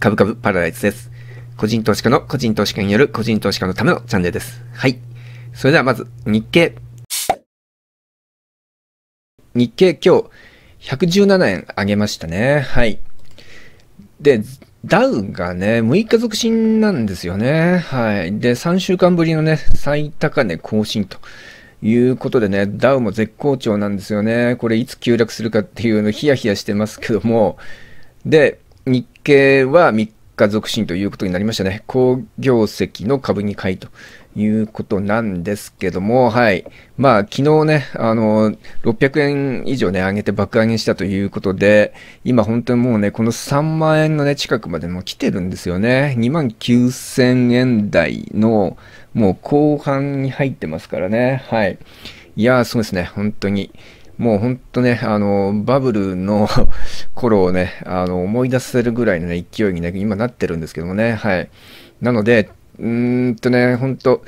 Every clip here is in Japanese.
株株パラダイスです。個人投資家の個人投資家による個人投資家のためのチャンネルです。はい。それではまず、日経。日経今日、117円上げましたね。はい。で、ダウがね、6日続伸なんですよね。はい。で、3週間ぶりのね、最高値更新と。いうことでね、ダウも絶好調なんですよね。これいつ急落するかっていうのヒヤヒヤしてますけども。で、日計は3日続伸ということになりましたね。好業績の株に買いということなんですけども、はい。まあ、昨日ね、あの、600円以上ね、上げて爆上げしたということで、今本当にもうね、この3万円のね、近くまでも来てるんですよね。2万9000円台の、もう後半に入ってますからね。はい。いやー、そうですね。本当に。もうほんとね、あの、バブルの 頃をね、あの、思い出せるぐらいのね、勢いにね、今なってるんですけどもね、はい。なので、うーんとね、本当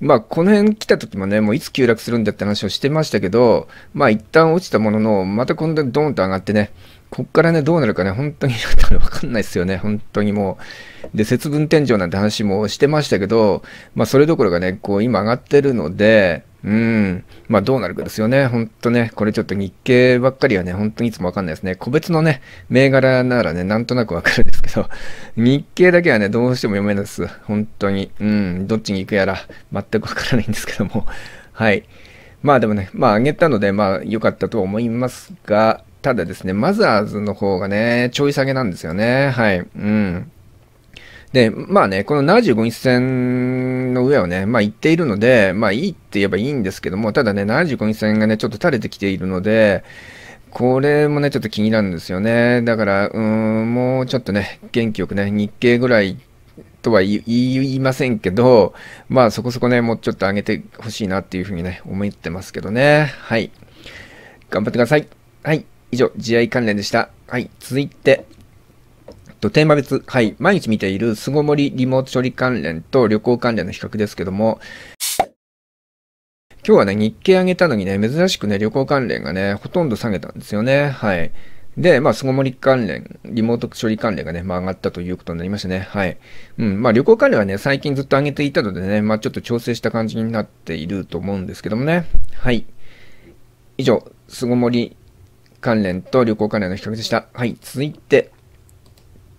まあ、この辺来た時もね、もういつ急落するんだって話をしてましたけど、まあ、一旦落ちたものの、また今度ドーンと上がってね、こっからね、どうなるかね、本当にわかんないですよね、本当にもう。で、節分天井なんて話もしてましたけど、まあ、それどころかね、こう、今上がってるので、うん、まあ、どうなるかですよね、本当ね、これちょっと日経ばっかりはね、本当にいつもわかんないですね。個別のね、銘柄ならね、なんとなくわかるんですけど、日経だけはね、どうしても読めないです。本当に。うん、どっちに行くやら、全くわからないんですけども。はい。まあでもね、まあ上げたので、まあ良かったと思いますが、ただですね、マザーズの方がね、ちょい下げなんですよね。はい。うん。で、まあね、この75日線の上をね、まあ行っているので、まあいいって言えばいいんですけども、ただね、75日線がね、ちょっと垂れてきているので、これもね、ちょっと気になるんですよね。だから、うーん、もうちょっとね、元気よくね、日経ぐらいとは言いませんけど、まあそこそこね、もうちょっと上げてほしいなっていうふうにね、思ってますけどね。はい。頑張ってください。はい。以上、慈愛関連でした。はい、続いて、と、テーマ別、はい、毎日見ている巣ごもりリモート処理関連と旅行関連の比較ですけども、今日はね、日経上げたのにね、珍しくね、旅行関連がね、ほとんど下げたんですよね。はい。で、まあ、巣ごもり関連、リモート処理関連がね、まあ、上がったということになりましたね。はい。うん、まあ、旅行関連はね、最近ずっと上げていたのでね、まあ、ちょっと調整した感じになっていると思うんですけどもね。はい。以上、巣ごもり関連と旅行関連の比較でした。はい、続いて、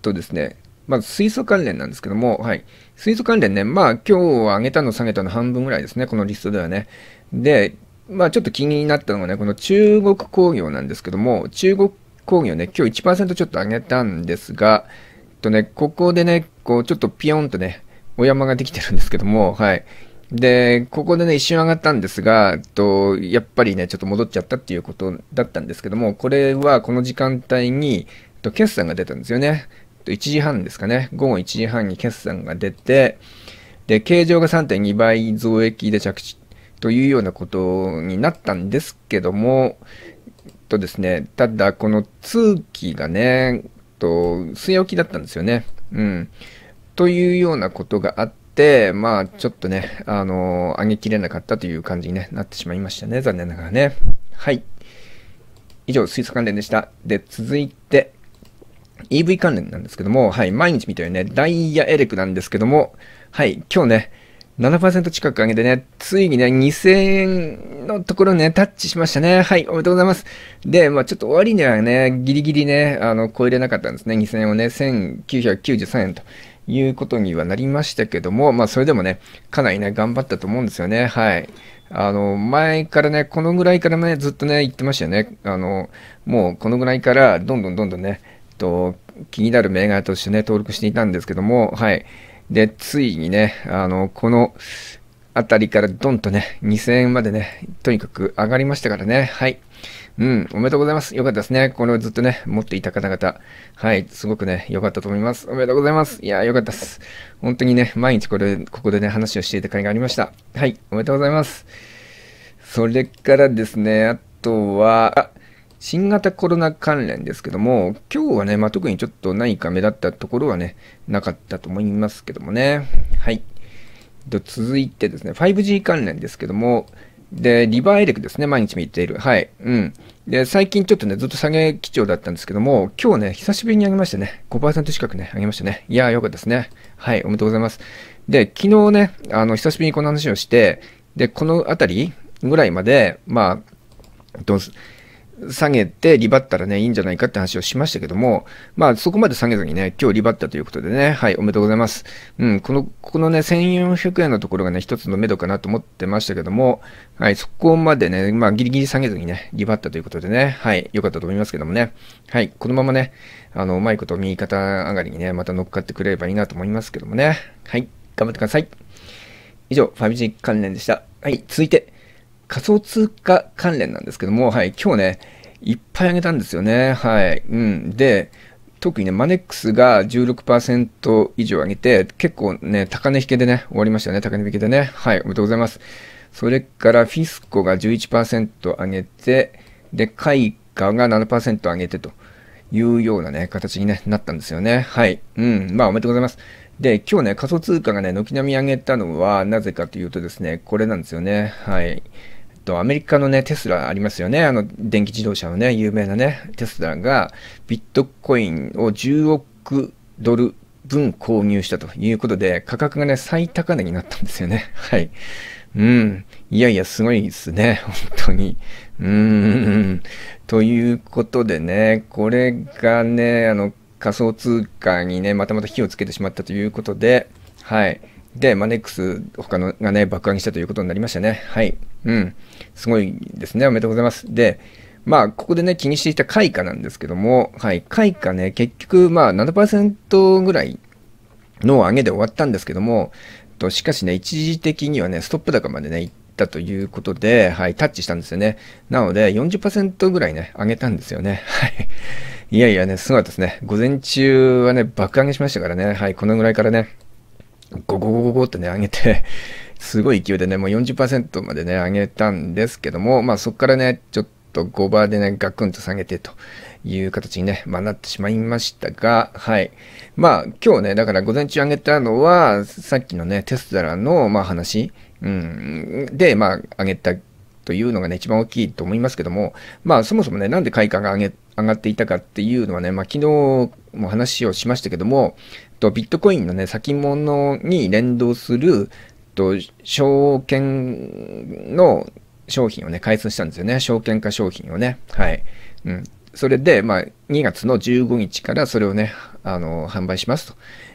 とですね、まず水素関連なんですけども、はい。水素関連ね、まあ今日は上げたの下げたの半分ぐらいですね、このリストではね。で、まあちょっと気になったのがね、この中国工業なんですけども、中国工業ね、今日1%ちょっと上げたんですが、とね、ここでね、こうちょっとピヨンとね、お山ができてるんですけども、はい。で、ここでね、一瞬上がったんですが、えっと、やっぱりね、ちょっと戻っちゃったっていうことだったんですけども、これはこの時間帯に、と、決算が出たんですよね。と、1時半ですかね。午後1時半に決算が出て、で、形状が3.2倍増益で着地というようなことになったんですけども、とですね、ただこの通期がね、と、据え置きだったんですよね。うん。というようなことがあって、、まあ、ちょっとね、あのー、上げきれなかったという感じに、ね、なってしまいましたね。残念ながらね。はい。以上、水素関連でした。で、続いて、EV 関連なんですけども、はい、毎日見たよね、ダイヤエレクなんですけども、はい、今日ね、7%近く上げてね、ついにね、2000円のところね、タッチしましたね。はい、おめでとうございます。で、まあちょっと終わりにはね、ギリギリね、あの、超えれなかったんですね。2000円をね、1993円ということにはなりましたけども、まあ、それでもね、かなりね、頑張ったと思うんですよね。はい。あの、前からね、このぐらいからね、ずっとね、言ってましたよね。あの、もうこのぐらいから、どんどんどんどんね、と、気になる銘柄としてね、登録していたんですけども、はい。で、ついにね、あの、この、あたりからドンとね、2000円までね、とにかく上がりましたからね。はい。うん、おめでとうございます。よかったですね。これをずっとね、持っていた方々。はい、すごくね、よかったと思います。おめでとうございます。いや、よかったです。本当にね、毎日これ、ここでね、話をしていた会がありました。はい、おめでとうございます。それからですね、あとは、新型コロナ関連ですけども、今日はね、まあ、特にちょっと何か目立ったところはね、なかったと思いますけどもね。はい。と続いてですね、5G 関連ですけども、で、リバーエレクですね、毎日見ている。はい。うん。で、最近ちょっとね、ずっと下げ基調だったんですけども、今日ね、久しぶりに上げましたね。5%近くね、上げましたね。いやー、よかったですね。はい、おめでとうございます。で、昨日ね、あの、久しぶりにこの話をして、で、このあたりぐらいまで、まあ、どうす、下げて、リバったらね、いいんじゃないかって話をしましたけども、まあ、そこまで下げずにね、今日リバったということでね、はい、おめでとうございます。うん、この、このね、1400円のところがね、一つの目処かなと思ってましたけども、はい、そこまでね、まあ、ギリギリ下げずにね、リバったということでね、はい、良かったと思いますけどもね、はい、このままね、あの、うまいこと右肩上がりにね、また乗っかってくれればいいなと思いますけどもね、はい、頑張ってください。以上、5G 関連でした。はい、続いて、仮想通貨関連なんですけども、はい、今日ね、いっぱい上げたんですよね。はい。うん。で、特にね、マネックスが16%以上上げて、結構ね、高値引けでね、終わりましたよね。高値引けでね。はい、おめでとうございます。それから、フィスコが11%上げて、で、開花が7%上げてというようなね、形に、ね、なったんですよね。はい。うん。まあ、おめでとうございます。で、今日ね、仮想通貨がね、軒並み上げたのは、なぜかというとですね、これなんですよね。はい。と、アメリカのね、テスラありますよね。あの、電気自動車のね、有名なね、テスラが、ビットコインを10億ドル分購入したということで、価格がね、最高値になったんですよね。はい。うん。いやいや、すごいですね。本当に。うーん。ということでね、これがね、あの、仮想通貨にね、またまた火をつけてしまったということで、はい。で、マネックス、他のがね、爆上げしたということになりましたね。はい。うん。すごいですね。おめでとうございます。で、まあ、ここでね、気にしていた開花なんですけども、はい。開花ね、結局、まあ7、ぐらいの上げで終わったんですけども、としかしね、一時的にはね、ストップ高までね、行ったということで、はい、タッチしたんですよね。なので40、ぐらいね、上げたんですよね。はい。いやいやね、すごいですね。午前中はね、爆上げしましたからね。はい、このぐらいからね、ゴゴゴゴゴってね、上げて すごい勢いでね、もう40%までね、上げたんですけども、まあそこからね、ちょっと5倍でね、ガクンと下げてという形にね、まあ、なってしまいましたが、はい。まあ、今日ね、だから午前中上げたのは、さっきのね、テスラの、まあ、話、うん、で、まあ、上げたというのがね、一番大きいと思いますけども、まあそもそもね、なんで開花が上がっていたかっていうのはね、まあ昨日も話をしましたけども、とビットコインのね、先物に連動する、と証券の商品をね、開通したんですよね。証券化商品をね。はい。うん。それで、まあ、2月の15日からそれをね、あの、販売しますと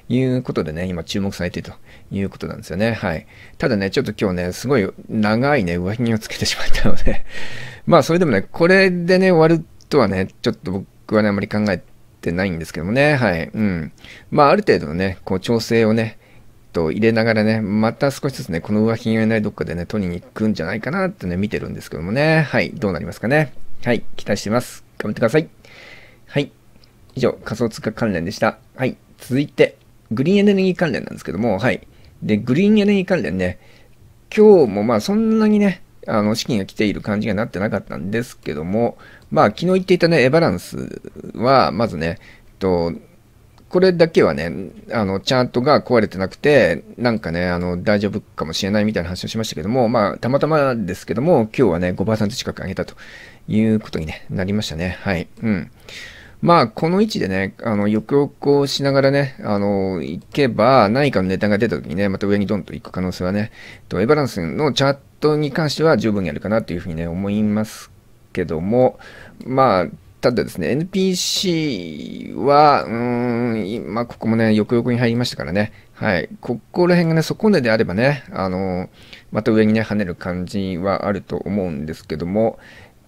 いうことでね、今注目されているということなんですよね。はい。ただね、ちょっと今日ね、すごい長いね、上着をつけてしまったので まあ、それでもね、これでね、終わるとはね、ちょっと僕はね、あまり考えてないんですけどもね、はい。うん。まあ、ある程度のね、こう、調整をね、と入れながらね、また少しずつね、この上着がね、どっかでね、取りに行くんじゃないかなってね、見てるんですけどもね、はい。どうなりますかね。はい。期待してます。頑張ってください。はい。以上、仮想通貨関連でした。はい。続いて、グリーンエネルギー関連なんですけども、はい。で、グリーンエネルギー関連ね、今日もまあそんなにね、あの資金が来ている感じがなってなかったんですけども、まあ昨日言っていたね、エバランスは、まずね、と、これだけはね、あの、チャートが壊れてなくて、なんかね、あの、大丈夫かもしれないみたいな話をしましたけども、まあ、たまたまですけども、今日はね、5%近く上げたということに、ね、なりましたね。はい。うん。まあ、この位置でね、あの、抑こうしながらね、あの、行けば、何かのネタが出た時にね、また上にドンと行く可能性はね、と、エバランスのチャートに関しては十分にあるかなというふうにね、思いますけども、まあ、ただですね、NPC は、うーん、まあ、ここもね、よくよくに入りましたからね、はい、ここら辺がね、底根であればね、あの、また上にね、跳ねる感じはあると思うんですけども、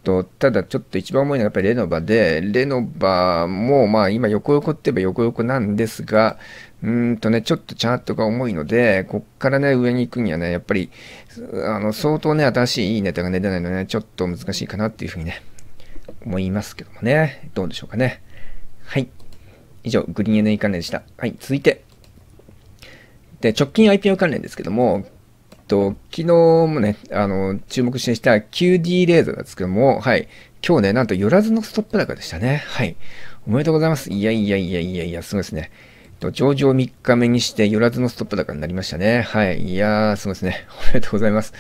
と、ただちょっと一番重いのはやっぱりレノバで、レノバもまあ今横横って言えば横横なんですが、うんとね、ちょっとチャートが重いので、こっからね、上に行くにはね、やっぱり、あの、相当ね、新しいいいネタが、出出ないので、ね、ちょっと難しいかなっていうふうにね、思いますけどもね。どうでしょうかね。はい。以上、グリーンエネイ関連でした。はい、続いて。で、直近 IPO 関連ですけども、と、昨日もね、あの、注目してした QD レーザーですけども、はい。今日ね、なんと寄らずのストップ高でしたね。はい。おめでとうございます。いやいやいやいやいや、すごいですね。上場3日目にして寄らずのストップ高になりましたね。はい。いやー、すごいですね。おめでとうございます。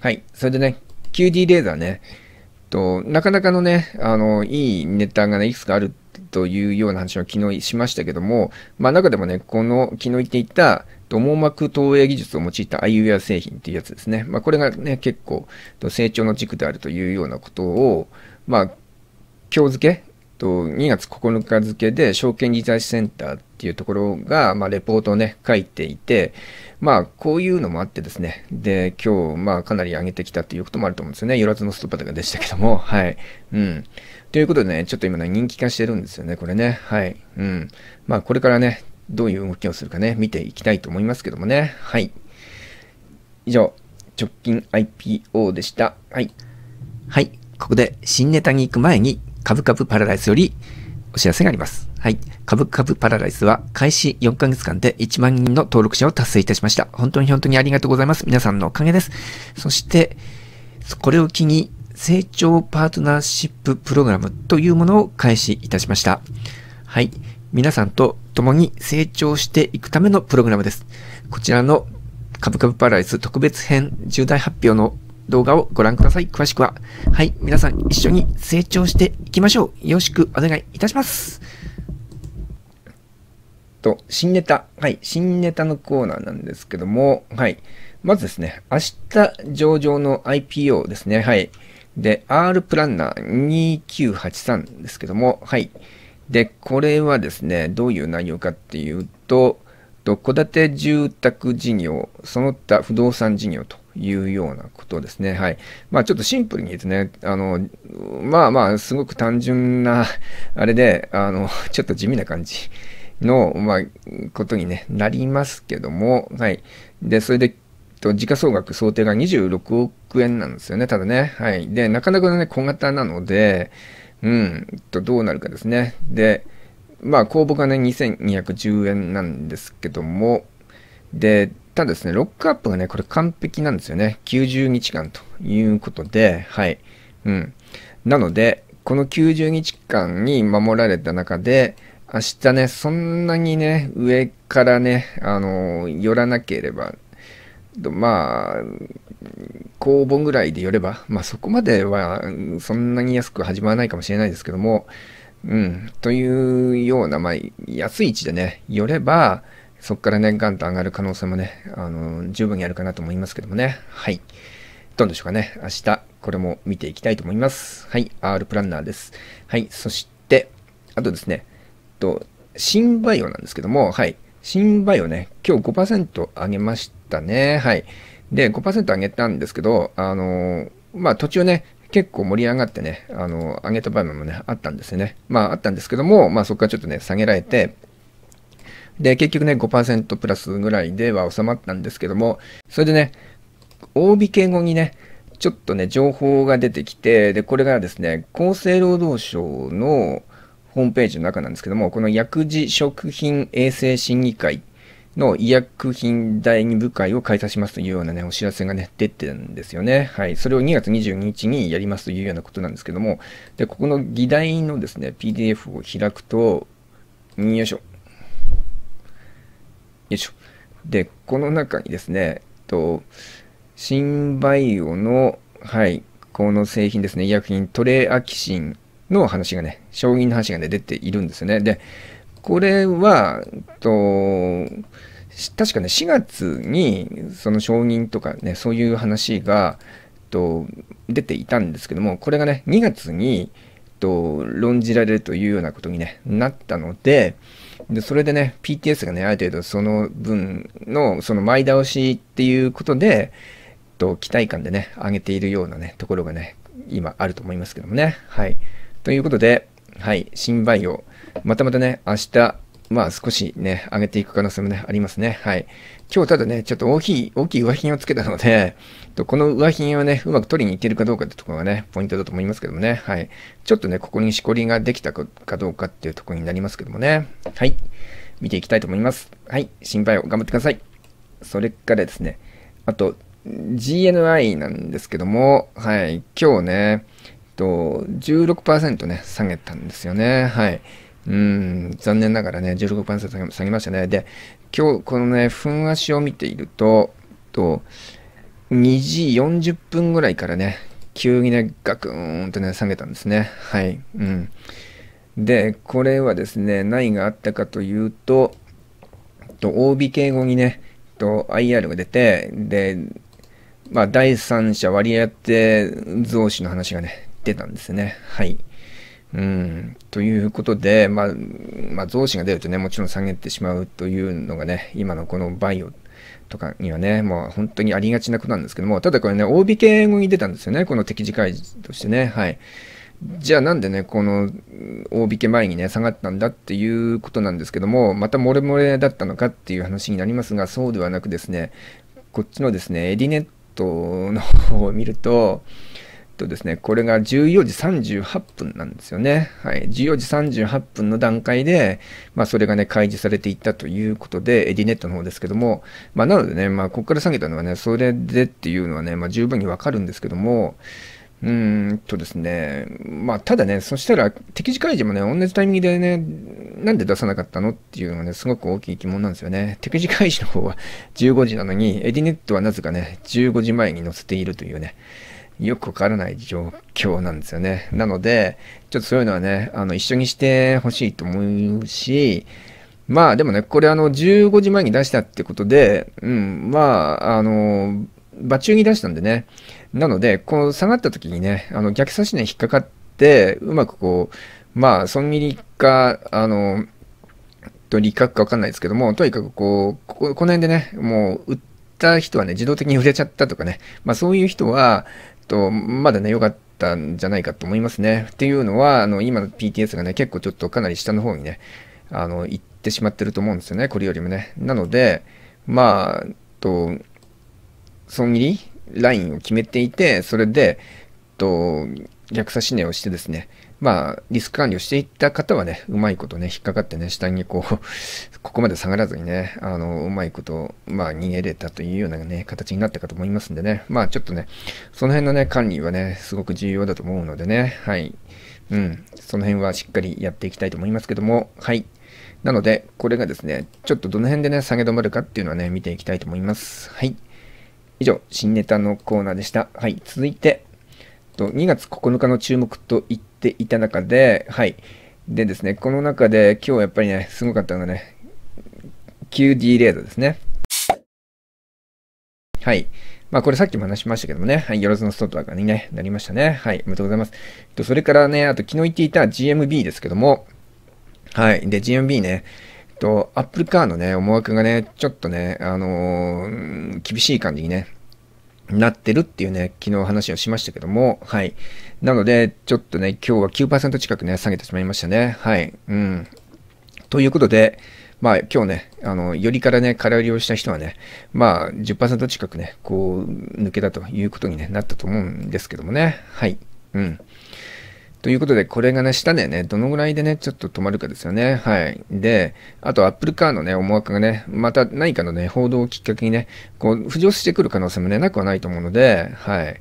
はい。それでね、QD レーザーね、と、なかなかのね、あの、いいネタがね、いくつかあるというような話を昨日しましたけども、まあ中でもね、この、昨日言っていた、網膜投影技術を用いたアイウェア製品っていうやつですね。まあ、これがね、結構成長の軸であるというようなことを、まあ、今日付け、2月9日付で証券リサーチセンターっていうところが、まあ、レポートをね、書いていて、まあ、こういうのもあってですね、で、今日、まあ、かなり上げてきたということもあると思うんですよね。よらずのストパとがでしたけども、はい。うん。ということでね、ちょっと今ね、人気化してるんですよね、これね。はい。うん。まあ、これからね、どういう動きをするかね、見ていきたいと思いますけどもね。はい。以上、直近 IPO でした。はい。はい。ここで新ネタに行く前に、株株パラダイスよりお知らせがあります。はい。株株パラダイスは開始4ヶ月間で1万人の登録者を達成いたしました。本当に本当にありがとうございます。皆さんのおかげです。そして、これを機に成長パートナーシッププログラムというものを開始いたしました。はい。皆さんと共に成長していくためのプログラムです。こちらのカブカブパラダイス特別編重大発表の動画をご覧ください。詳しくは。はい、皆さん一緒に成長していきましょう。よろしくお願いいたします。と、新ネタ。はい、新ネタのコーナーなんですけども、はい。まずですね、明日上場の IPO ですね。はい。で、R プランナー2983ですけども、はい。で、これはですね、どういう内容かっていうと、戸建て住宅事業、その他不動産事業というようなことですね。はい。まあちょっとシンプルにですね、あの、まあまあすごく単純な、あれで、あの、ちょっと地味な感じの、まあ、ことに、ね、なりますけども、はい。で、それで、と時価総額想定が26億円なんですよね、ただね。はい。で、なかなかね、小型なので、うん、とどうなるかですね。で、まあ、公募がね、2210円なんですけども、で、ただですね、ロックアップがね、これ完璧なんですよね。90日間ということで、はい。うん。なので、この90日間に守られた中で、明日ね、そんなにね、上からね、あのー、寄らなければまあ、公募ぐらいでよれば、まあそこまではそんなに安く始まらないかもしれないですけども、うん、というような、まあ、安い位置でね、よれば、そこからね、ガンと上がる可能性もね、あの、十分にあるかなと思いますけどもね。はい。どうでしょうかね。明日、これも見ていきたいと思います。はい。R プランナーです。はい。そして、あとですね、と、新バイオなんですけども、はい。新バイオね、今日5%上げまししたね。はい。で、5%上げたんですけど、あのまあ、途中ね、結構盛り上がってね、あの上げた場面もね、あったんですよね。まあ、あったんですけども、まあ、そこからちょっとね、下げられて、で、結局ね、5%プラスぐらいでは収まったんですけども、それでね、大引け後にね、ちょっとね、情報が出てきて、で、これがですね、厚生労働省のホームページの中なんですけども、この薬事食品衛生審議会っの医薬品第2部会を開催しますというようなね、お知らせがね、出てるんですよね。はい。それを2月22日にやりますというようなことなんですけども、で、ここの議題のですね、PDF を開くと、よいしょ。よいしょ。で、この中にですね、と、新バイオの、はい、この製品ですね、医薬品トレアキシンの話がね、将棋の話がね、出ているんですよね。で、これは、と、確かね、4月に、その承認とかね、そういう話が、と、出ていたんですけども、これがね、2月に、と、論じられるというようなことに、ね、なったので、で、それでね、PTS がね、ある程度その分の、その前倒しっていうことで、と、期待感でね、上げているようなね、ところがね、今あると思いますけどもね。はい。ということで、はい、新バイオ。またまたね、明日、まあ少しね、上げていく可能性もね、ありますね。はい。今日ただね、ちょっと大きい、大きい上品をつけたので、この上品をね、うまく取りに行けるかどうかってところがね、ポイントだと思いますけどもね。はい。ちょっとね、ここにしこりができたかどうかっていうところになりますけどもね。はい。見ていきたいと思います。はい。心配を頑張ってください。それからですね、あと、GNI なんですけども、はい。今日ね、と、16%ね、下げたんですよね。はい。うん、残念ながらね、16%下げましたね。で、今日、このね、分足を見ていると、と、2時40分ぐらいからね、急にね、ガクーンとね、下げたんですね。はい。うん。で、これはですね、何があったかというと、と、OB 敬語にね、と、IR が出て、で、まあ、第三者割り当て増資の話がね、手たんですね。はい。うん、ということで、まあ、まあ、増資が出るとね、もちろん下げてしまうというのがね、今のこのバイオとかにはね、もう本当にありがちなことなんですけども、ただこれね、大引け語に出たんですよね、この適時開示としてね、はい。じゃあなんでね、この大引け前にね、下がったんだっていうことなんですけども、また漏れ漏れだったのかっていう話になりますが、そうではなくですね、こっちのですね、エディネットの方を見ると、とですね、これが14時38分なんですよね。はい。14時38分の段階で、まあ、それがね、開示されていったということで、エディネットの方ですけども、まあ、なのでね、まあ、ここから下げたのはね、それでっていうのはね、まあ、十分にわかるんですけども、うーんとですね、まあ、ただね、そしたら、適時開示もね、同じタイミングでね、なんで出さなかったのっていうのがね、すごく大きい疑問なんですよね。適時開示の方は15時なのに、エディネットはなぜかね、15時前に載せているというね。よくわからない状況なんですよね。なので、ちょっとそういうのはね、あの、一緒にしてほしいと思うし、まあでもね、これあの、15時前に出したってことで、うん、まあ、あの、場中に出したんでね、なので、この下がった時にね、あの、逆差しに、引っかかって、うまくこう、まあ、損切りか、あの、と利確かわかんないですけども、とにかくこう、ここの辺でね、もう、売った人はね、自動的に売れちゃったとかね、まあそういう人は、と、まだね、良かったんじゃないかと思いますね。っていうのは、あの、今の PTS がね、結構ちょっとかなり下の方にね、あの、行ってしまってると思うんですよね、これよりもね。なので、まあ、と、損切りラインを決めていて、それで、と、逆差し値をしてですね、まあ、リスク管理をしていった方はね、うまいことね、引っかかってね、下にこう、ここまで下がらずにね、あの、うまいこと、まあ、逃げれたというようなね、形になったかと思いますんでね、まあ、ちょっとね、その辺のね、管理はね、すごく重要だと思うのでね、はい。うん、その辺はしっかりやっていきたいと思いますけども、はい。なので、これがですね、ちょっとどの辺でね、下げ止まるかっていうのはね、見ていきたいと思います。はい。以上、新ネタのコーナーでした。はい。続いて、2月9日の注目といって、ていた中で、はい。でですね、この中で今日やっぱりね、すごかったのがね、QD レードですね。はい。まあこれさっきも話しましたけどもね、はい、よろずのストッパーに、ね、なりましたね。はい、おめでとうございます。とそれからね、あと昨日言っていた GMB ですけども、はい、で GMB ね、と Apple c のね、思惑がね、ちょっとね、あのー、厳しい感じにね、なってるっていうね、昨日話をしましたけども、はい。なので、ちょっとね、今日は9%近くね、下げてしまいましたね。はい。うん。ということで、まあ今日ね、あの、よりからね、空売りをした人はね、まあ10%近くね、こう、抜けたということに、ね、なったと思うんですけどもね。はい。うん。ということで、これがね、下でね、どのぐらいでね、ちょっと止まるかですよね。はい。で、あと、Apple Car のね、思惑がね、また何かのね、報道をきっかけにね、こう、浮上してくる可能性もね、なくはないと思うので、はい。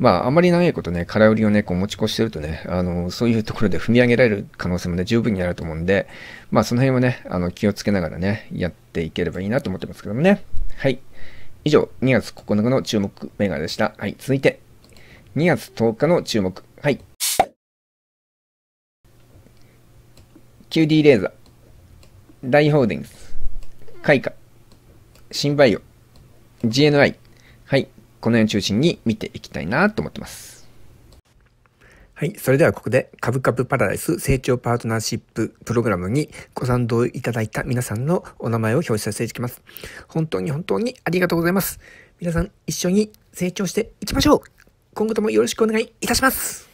まあ、あまり長いことね、空売りをね、こう持ち越してるとね、あの、そういうところで踏み上げられる可能性もね、十分にあると思うんで、まあ、その辺はね、あの、気をつけながらね、やっていければいいなと思ってますけどもね。はい。以上、2月9日の注目銘柄でした。はい、続いて、2月10日の注目 QD レーザー、大ホーディングス、開花、新バイオ、GNI、はい、この辺を中心に見ていきたいなと思ってます。はい。それではここで、株ブパラダイス成長パートナーシッププログラムにご賛同いただいた皆さんのお名前を表示させていきます。本当に本当にありがとうございます。皆さん一緒に成長していきましょう今後ともよろしくお願いいたします